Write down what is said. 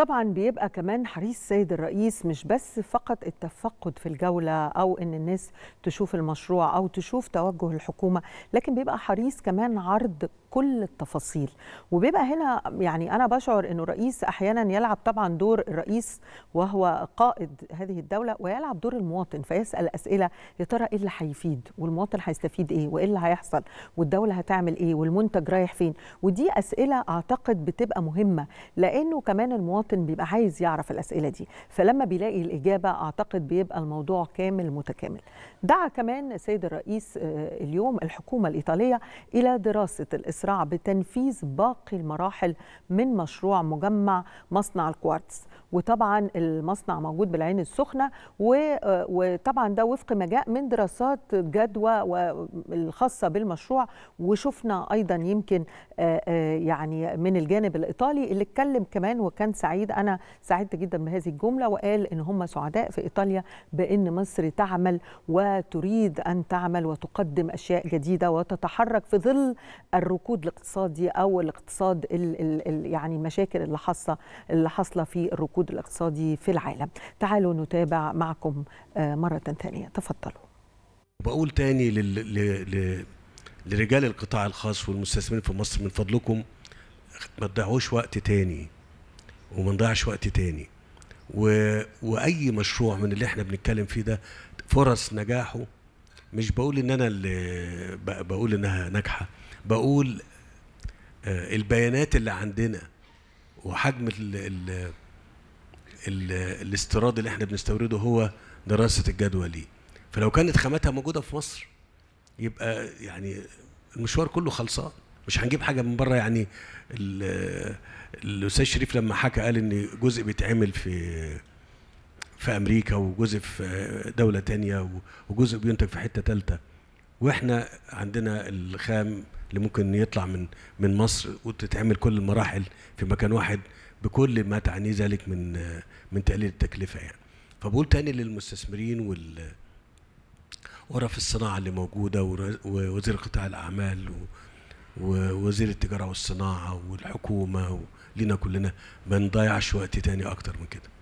طبعا بيبقى كمان حريص السيد الرئيس مش بس فقط التفقد في الجولة أو أن الناس تشوف المشروع أو تشوف توجه الحكومة لكن بيبقى حريص كمان عرض كل التفاصيل وبيبقى هنا يعني أنا بشعر أنه الرئيس أحيانا يلعب طبعا دور الرئيس وهو قائد هذه الدولة ويلعب دور المواطن فيسأل أسئلة يا ترى إيه اللي هيفيد والمواطن هيستفيد إيه وإيه اللي هيحصل والدولة هتعمل إيه والمنتج رايح فين ودي أسئلة أعتقد بتبقى مهمة لأنه كمان المواطن الكابتن بيبقى عايز يعرف الاسئله دي فلما بيلاقي الاجابه اعتقد بيبقى الموضوع كامل متكامل دعا كمان سيد الرئيس آه، اليوم الحكومه الايطاليه الى دراسه الاسراع بتنفيذ باقي المراحل من مشروع مجمع مصنع الكوارتز وطبعا المصنع موجود بالعين السخنه آه، وطبعا ده وفق ما جاء من دراسات جدوى الخاصه بالمشروع وشفنا ايضا يمكن آه، يعني من الجانب الايطالي اللي اتكلم كمان وكان سعيد سعيد انا سعدت جدا بهذه الجمله وقال ان هم سعداء في ايطاليا بان مصر تعمل وتريد ان تعمل وتقدم اشياء جديده وتتحرك في ظل الركود الاقتصادي او الاقتصاد ال ال ال يعني المشاكل اللي حاصله اللي حاصله في الركود الاقتصادي في العالم تعالوا نتابع معكم آه، مره ثانيه تفضلوا بقول تاني لل... ل... لرجال القطاع الخاص والمستثمرين في مصر من فضلكم ما تضيعوش وقت تاني وما نضيعش وقت تاني و... واي مشروع من اللي احنا بنتكلم فيه ده فرص نجاحه مش بقول ان انا اللي بقول انها ناجحه بقول آه، البيانات اللي عندنا وحجم ال ال ال الاستيراد اللي احنا بنستورده هو دراسه الجدوى ليه فلو كانت خاماتها موجوده في مصر يبقى يعني المشوار كله خلصان مش هنجيب حاجه من بره يعني الاستاذ شريف لما حكى قال ان جزء بيتعمل في في امريكا وجزء في دوله تانية وجزء بينتج في حته ثالثه واحنا عندنا الخام اللي ممكن يطلع من من مصر وتتعمل كل المراحل في مكان واحد بكل ما تعنيه ذلك من من تقليل التكلفه يعني فبقول تاني للمستثمرين وال ورف الصناعه اللي موجوده ووزير قطاع الاعمال و ووزير التجاره والصناعه والحكومه لينا كلنا ما نضيعش وقت تاني اكتر من كده